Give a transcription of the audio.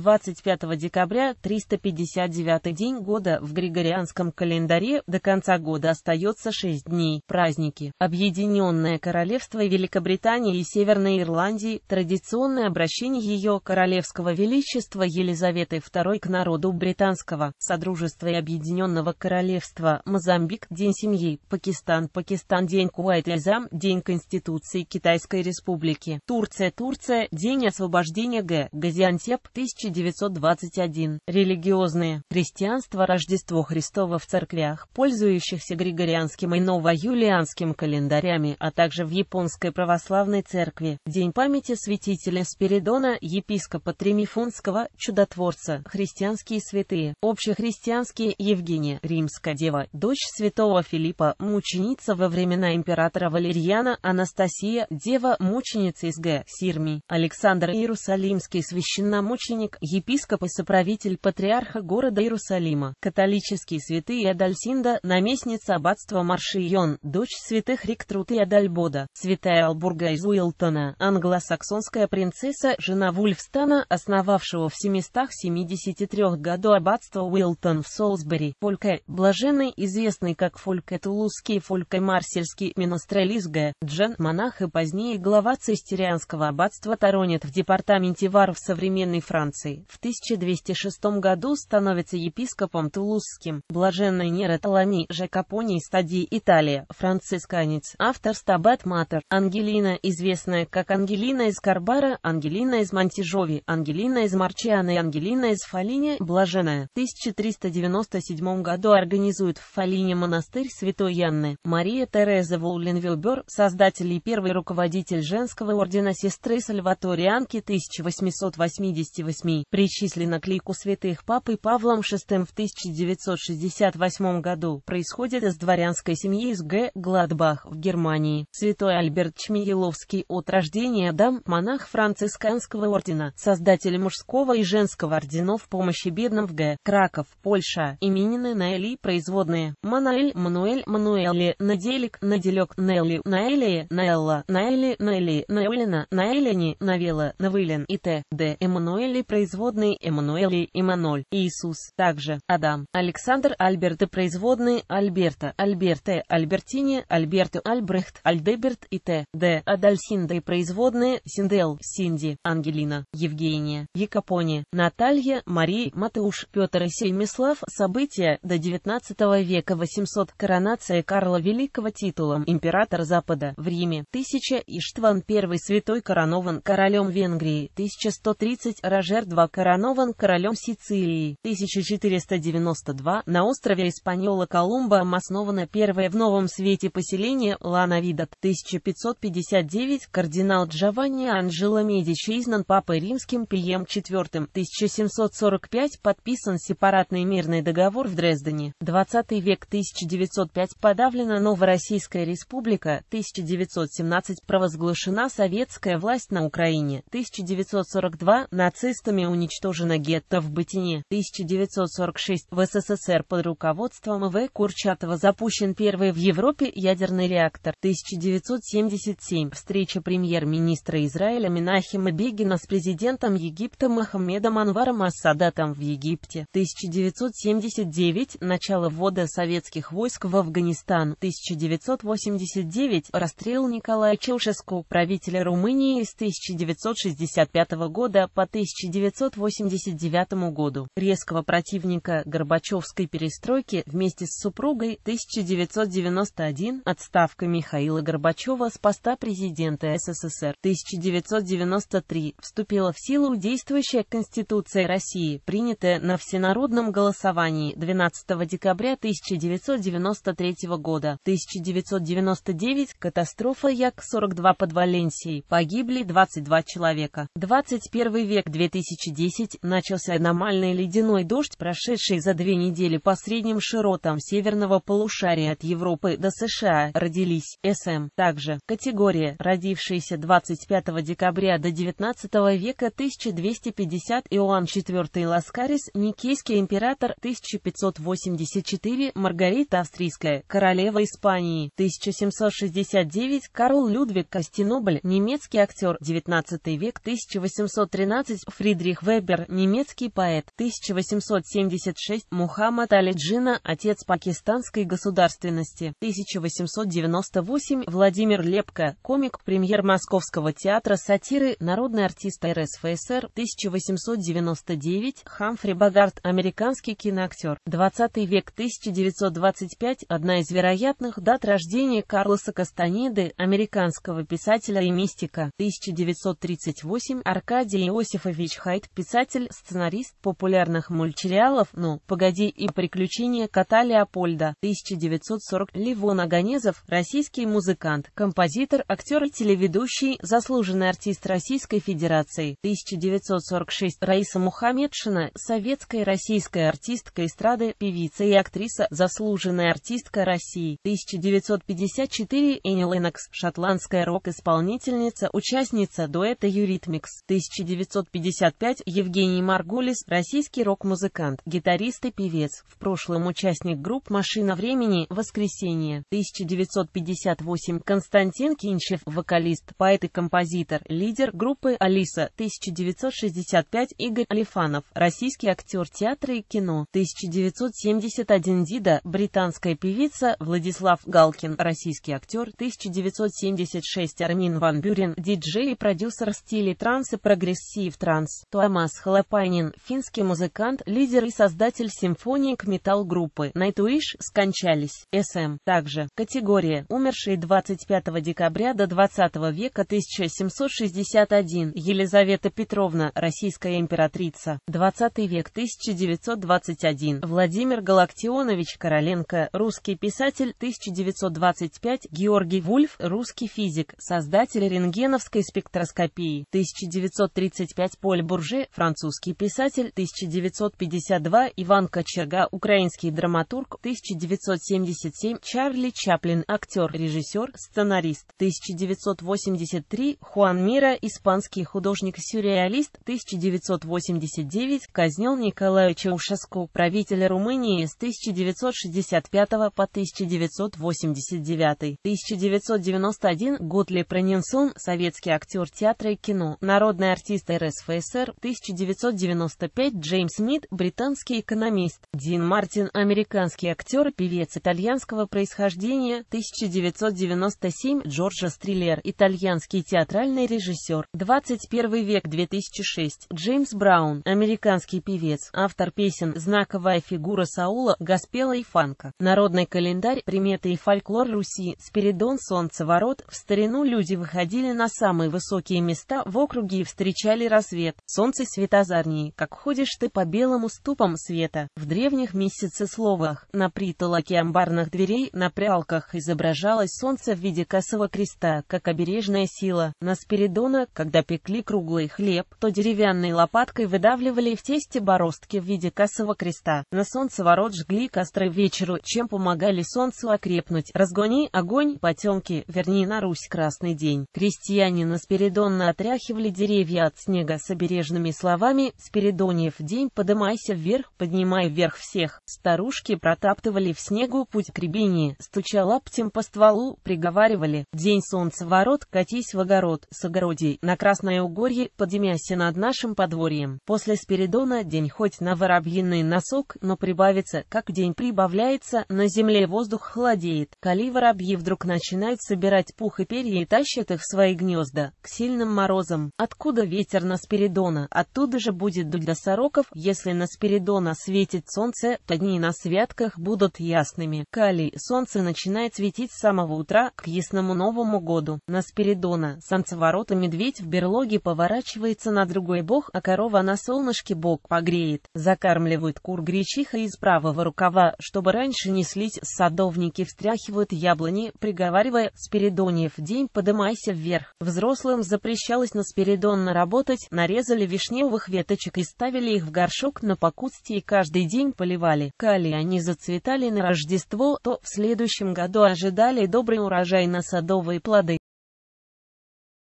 25 декабря 359 день года в Григорианском календаре, до конца года остается 6 дней. Праздники. Объединенное Королевство Великобритании и Северной Ирландии, традиционное обращение ее Королевского Величества Елизаветы II к народу британского, Содружества и Объединенного Королевства, Мозамбик, День семьи, Пакистан, Пакистан, День Куайт-Эльзам, День Конституции Китайской Республики, Турция, Турция, День освобождения Г. Газиантеп, 1000 1921. Религиозные. Христианство Рождество Христово в церквях, пользующихся григорианским и новоюлианским календарями, а также в Японской Православной Церкви. День памяти святителя Спиридона, епископа Тримифунского, чудотворца, христианские святые, общехристианские Евгения, римская дева, дочь святого Филиппа, мученица во времена императора Валерьяна, Анастасия, дева, мученица из Г. Сирми, Александр Иерусалимский, священномученик священник, епископ и соправитель патриарха города Иерусалима, католические святые Адальсинда, наместница аббатства Маршион, дочь святых Риктрут и Адальбода, святая Албурга из Уилтона, англосаксонская принцесса, жена Вульфстана, основавшего в 773 году аббатство Уилтон в Солсбери, Фолька, э. блаженный, известный как Фольке э. Тулузский, Фолька э. Марсельский, Менастрелизгая, Джен, монах и позднее глава цистерианского аббатства Таронет в департаменте Вар в современной Франции. Франции. В 1206 году становится епископом Тулузским. Блаженный Нера Толомей Жакопоний стадии Италия, францисканец, автор Стабат Матер, Ангелина, известная как Ангелина из Карбара, Ангелина из Монтижови, Ангелина из Марчиана и Ангелина из Фалине, блаженная. В 1397 году организует в Фалине монастырь Святой Янны. Мария Тереза Вулленвилбер, создатель и первый руководитель женского ордена сестры Сальваторианки 1888 Птолемей, причислена к лику святых Папой Павлом VI в 1968 году, происходит из дворянской семьи из Г. Гладбах в Германии. Святой Альберт Чмиеловский от рождения дам, монах францисканского ордена, создатель мужского и женского орденов помощи бедным в Г. Краков, Польша, именины Наэли производные, Манаэль, Мануэль, Мануэли, Наделик, Наделек, Нелли, Наэлия, Наэлла, Наэли, Наэли, Наэлина, Наэлини, Навела, Навылин и Т. Д. Эммануэли производные производные Эммануэль и Эммануэль, Иисус, также Адам, Александр Альберт и производные Альберта, Альберте, Альбертине Альберту Альбрехт, Альдеберт и Т. Д. Адальсинда и производные Синдел, Синди, Ангелина, Евгения, Якопони, Наталья, Мария, Матеуш, Петр и Сеймислав События до 19 века 800. Коронация Карла Великого титулом император Запада в Риме. 1000. Иштван I святой коронован королем Венгрии. 1130. Рожер 2 коронован королем Сицилии. 1492 на острове Испаньола Колумба основано первое в новом свете поселение Ланавидат. 1559 кардинал Джованни Анджело Медичи изгнан папой римским Пием IV. 1745 подписан сепаратный мирный договор в Дрездене. 20 век 1905 подавлена Новороссийская республика. 1917 провозглашена советская власть на Украине. 1942 нацистами войсками уничтожено гетто в Батине. 1946 в СССР под руководством В. Курчатова запущен первый в Европе ядерный реактор. 1977 встреча премьер-министра Израиля Минахима Бегина с президентом Египта Мохаммедом Анваром Ассадатом в Египте. 1979 начало ввода советских войск в Афганистан. 1989 расстрел Николая Чаушеску, правителя Румынии с 1965 года по 1990 1989 году, резкого противника Горбачевской перестройки вместе с супругой 1991 отставка Михаила Горбачева с поста президента СССР 1993 вступила в силу действующая Конституция России, принятая на всенародном голосовании 12 декабря 1993 года. 1999 катастрофа Як-42 под Валенсией. Погибли 22 человека. 21 век 2000 2010 начался аномальный ледяной дождь, прошедший за две недели по средним широтам северного полушария от Европы до США, родились СМ. Также категория, родившаяся 25 декабря до 19 века 1250 Иоанн IV Ласкарис, Никейский император 1584, Маргарита Австрийская, королева Испании 1769, Карл Людвиг Костенобль, немецкий актер 19 век 1813, Фридрих Фридрих Вебер, немецкий поэт, 1876, Мухаммад Али Джина, отец пакистанской государственности, 1898, Владимир Лепко, комик, премьер Московского театра сатиры, народный артист РСФСР, 1899, Хамфри Багарт, американский киноактер, 20 век, 1925, одна из вероятных дат рождения Карлоса Кастанеды, американского писателя и мистика, 1938, Аркадий Иосифович Харьков, Хайт, писатель, сценарист популярных мультсериалов «Ну, погоди» и «Приключения кота Леопольда» 1940, Ливон Аганезов, российский музыкант, композитор, актер и телеведущий, заслуженный артист Российской Федерации 1946, Раиса Мухаммедшина, советская российская артистка эстрады, певица и актриса, заслуженная артистка России 1954, Энни Ленокс, шотландская рок-исполнительница, участница дуэта Юритмикс 1955 45 Евгений Маргулис, российский рок-музыкант, гитарист и певец, в прошлом участник групп «Машина времени», «Воскресенье», 1958 Константин Кинчев, вокалист, поэт и композитор, лидер группы «Алиса», 1965 Игорь Алифанов, российский актер театра и кино, 1971 Дида, британская певица, Владислав Галкин, российский актер, 1976 Армин Ван Бюрен, диджей и продюсер в стиле транс и прогрессив транс. Туамас Халапайнин, финский музыкант, лидер и создатель симфоник метал-группы Nightwish, скончались. СМ. Также. Категория. Умершие 25 декабря до 20 века 1761. Елизавета Петровна, российская императрица. 20 век 1921. Владимир Галактионович Короленко, русский писатель 1925. Георгий Вульф, русский физик, создатель рентгеновской спектроскопии 1935. Поль Бур Жорже, французский писатель 1952, Иван Кочерга, украинский драматург 1977, Чарли Чаплин, актер, режиссер, сценарист 1983, Хуан Мира, испанский художник-сюрреалист 1989, казнил Николая Чаушеску, правителя Румынии с 1965 по 1989, 1991, Год Лепренинсон, советский актер театра и кино, народный артист РСФСР, 1995, Джеймс Мид, британский экономист, Дин Мартин, американский актер, певец итальянского происхождения, 1997, Джорджа Стриллер, итальянский театральный режиссер, 21 век, 2006, Джеймс Браун, американский певец, автор песен «Знаковая фигура Саула», «Госпела» и «Фанка», «Народный календарь», «Приметы и фольклор Руси», «Спиридон Солнцеворот», в старину люди выходили на самые высокие места в округе и встречали рассвет солнце светозарней, как ходишь ты по белому ступам света. В древних месяце словах на притолоке амбарных дверей на прялках изображалось солнце в виде косого креста, как обережная сила. На Спиридона, когда пекли круглый хлеб, то деревянной лопаткой выдавливали в тесте бороздки в виде косого креста. На солнцеворот жгли костры вечеру, чем помогали солнцу окрепнуть. Разгони огонь, потемки, верни на Русь красный день. Крестьяне на Спиридона отряхивали деревья от снега с обережной нежными словами «Спиридоньев день, подымайся вверх, поднимай вверх всех». Старушки протаптывали в снегу путь к рябине, стуча лаптем по стволу, приговаривали «День солнца ворот, катись в огород, с огородей, на Красное Угорье, поднимайся над нашим подворьем». После Спиридона день хоть на воробьиный носок, но прибавится, как день прибавляется, на земле воздух холодеет. Коли воробьи вдруг начинают собирать пух и перья и тащат их в свои гнезда, к сильным морозам, откуда ветер на Спиридона. Спиридона, оттуда же будет дуть до сороков, если на Спиридона светит солнце, то дни на святках будут ясными. Калий, солнце начинает светить с самого утра к ясному Новому году. На Спиридона, солнцеворота медведь в берлоге поворачивается на другой бог, а корова на солнышке бог погреет. Закармливают кур гречиха из правого рукава, чтобы раньше не слить, садовники встряхивают яблони, приговаривая «Спиридониев день, подымайся вверх». Взрослым запрещалось на Спиридонна работать, нарезали собирали вишневых веточек и ставили их в горшок на покусте и каждый день поливали. Кали они зацветали на Рождество, то в следующем году ожидали добрый урожай на садовые плоды.